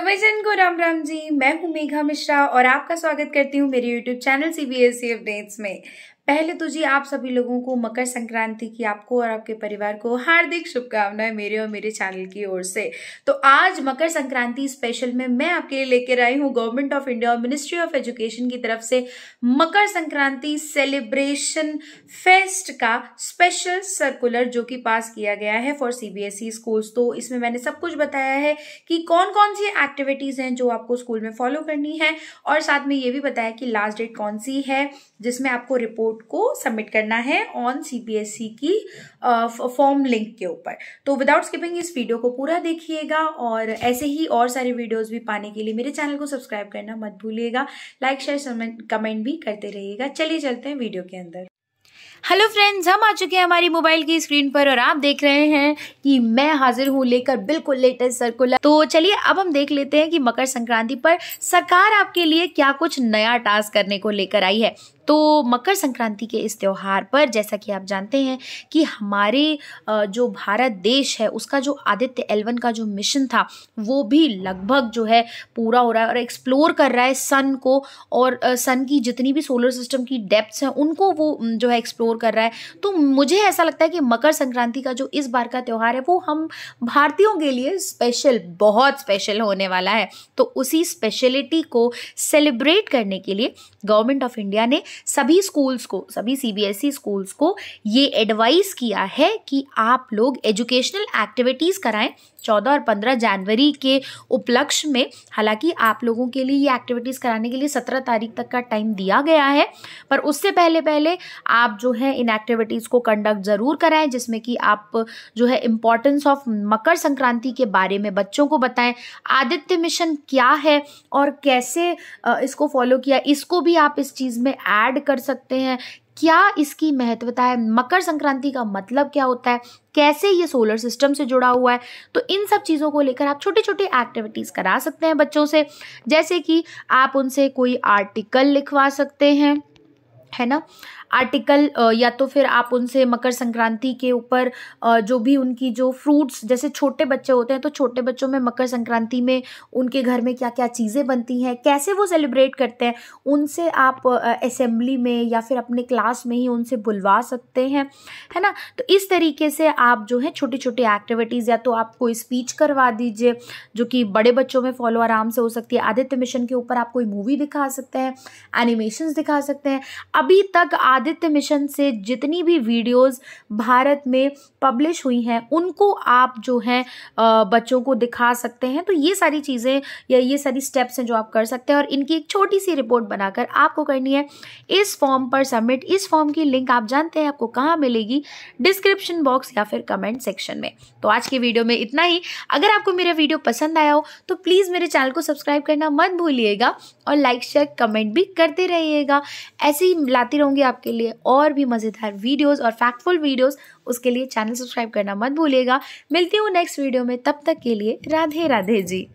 जन को राम राम जी मैं हूं मेघा मिश्रा और आपका स्वागत करती हूं मेरे YouTube channel C B S C updates में पहले तो जी आप सभी लोगों को मकर संक्रांति की आपको और आपके परिवार को हार्दिक शुभकामनाएं मेरे और मेरे चैनल की ओर से तो आज मकर संक्रांति स्पेशल में मैं आपके लिए लेकर आई हूं गवर्नमेंट ऑफ इंडिया और मिनिस्ट्री ऑफ एजुकेशन की तरफ से मकर संक्रांति सेलिब्रेशन फेस्ट का स्पेशल सर्कुलर जो कि पास किया गया है फॉर सीबीएसई स्कूल्स तो इसमें मैंने सब कुछ बताया है कि कौन कौन सी एक्टिविटीज हैं जो आपको स्कूल में फॉलो करनी है और साथ में ये भी बताया कि लास्ट डेट कौन सी है जिसमें आपको रिपोर्ट रिपोर्ट को सबमिट करना है ऑन सीबीएसई e की फॉर्म लिंक के ऊपर तो विदाउट स्किपिंग इस वीडियो को पूरा देखिएगा और ऐसे ही और सारे वीडियोस भी पाने के लिए मेरे चैनल को सब्सक्राइब करना मत भूलिएगा लाइक शेयर कमेंट भी करते रहिएगा चलिए चलते हैं वीडियो के अंदर हेलो फ्रेंड्स हम आ चुके हैं हमारी मोबाइल की स्क्रीन पर और आप देख रहे हैं कि मैं हाजिर हूँ लेकर बिल्कुल लेटेस्ट सर्कुलर तो चलिए अब हम देख लेते हैं कि मकर संक्रांति पर सरकार आपके लिए क्या कुछ नया टास्क करने को लेकर आई है तो मकर संक्रांति के इस त्यौहार पर जैसा कि आप जानते हैं कि हमारे जो भारत देश है उसका जो आदित्य एलवन का जो मिशन था वो भी लगभग जो है पूरा हो रहा है और एक्सप्लोर कर रहा है सन को और सन की जितनी भी सोलर सिस्टम की डेप्थ्स हैं उनको वो जो है एक्सप्लोर कर रहा है तो मुझे ऐसा लगता है कि मकर संक्रांति का जो इस बार का त्यौहार है वो हम भारतीयों के लिए स्पेशल बहुत स्पेशल होने वाला है तो उसी स्पेशलिटी को सेलिब्रेट करने के लिए गवर्नमेंट ऑफ इंडिया ने सभी स्कूल्स को सभी सीबीएसई स्कूल्स e को ये एडवाइस किया है कि आप लोग एजुकेशनल एक्टिविटीज़ कराएं चौदह और पंद्रह जनवरी के उपलक्ष्य में हालांकि आप लोगों के लिए ये एक्टिविटीज़ कराने के लिए सत्रह तारीख तक का टाइम दिया गया है पर उससे पहले पहले आप जो है इन एक्टिविटीज़ को कंडक्ट ज़रूर कराएं जिसमें कि आप जो है इम्पॉर्टेंस ऑफ मकर संक्रांति के बारे में बच्चों को बताएं आदित्य मिशन क्या है और कैसे इसको फॉलो किया इसको भी आप इस चीज़ में ऐड कर सकते हैं क्या इसकी महत्वता है मकर संक्रांति का मतलब क्या होता है कैसे ये सोलर सिस्टम से जुड़ा हुआ है तो इन सब चीज़ों को लेकर आप छोटी छोटी एक्टिविटीज़ करा सकते हैं बच्चों से जैसे कि आप उनसे कोई आर्टिकल लिखवा सकते हैं है ना आर्टिकल या तो फिर आप उनसे मकर संक्रांति के ऊपर जो भी उनकी जो फ्रूट्स जैसे छोटे बच्चे होते हैं तो छोटे बच्चों में मकर संक्रांति में उनके घर में क्या क्या चीज़ें बनती हैं कैसे वो सेलिब्रेट करते हैं उनसे आप असेंबली में या फिर अपने क्लास में ही उनसे बुलवा सकते हैं है ना तो इस तरीके से आप जो है छोटी छोटी एक्टिविटीज़ या तो आप कोई स्पीच करवा दीजिए जो कि बड़े बच्चों में फॉलो आराम से हो सकती है आदित्य मिशन के ऊपर आप कोई मूवी दिखा सकते हैं एनिमेशन दिखा सकते हैं अब अभी तक आदित्य मिशन से जितनी भी वीडियोस भारत में पब्लिश हुई हैं उनको आप जो हैं बच्चों को दिखा सकते हैं तो ये सारी चीज़ें या ये सारी स्टेप्स हैं जो आप कर सकते हैं और इनकी एक छोटी सी रिपोर्ट बनाकर आपको करनी है इस फॉर्म पर सबमिट इस फॉर्म की लिंक आप जानते हैं आपको कहाँ मिलेगी डिस्क्रिप्शन बॉक्स या फिर कमेंट सेक्शन में तो आज की वीडियो में इतना ही अगर आपको मेरा वीडियो पसंद आया हो तो प्लीज़ मेरे चैनल को सब्सक्राइब करना मत भूलिएगा और लाइक शेयर कमेंट भी करते रहिएगा ऐसी लाती रहूँगी आपके लिए और भी मज़ेदार वीडियोस और फैक्टफुल वीडियोस उसके लिए चैनल सब्सक्राइब करना मत भूलिएगा मिलती हूँ नेक्स्ट वीडियो में तब तक के लिए राधे राधे जी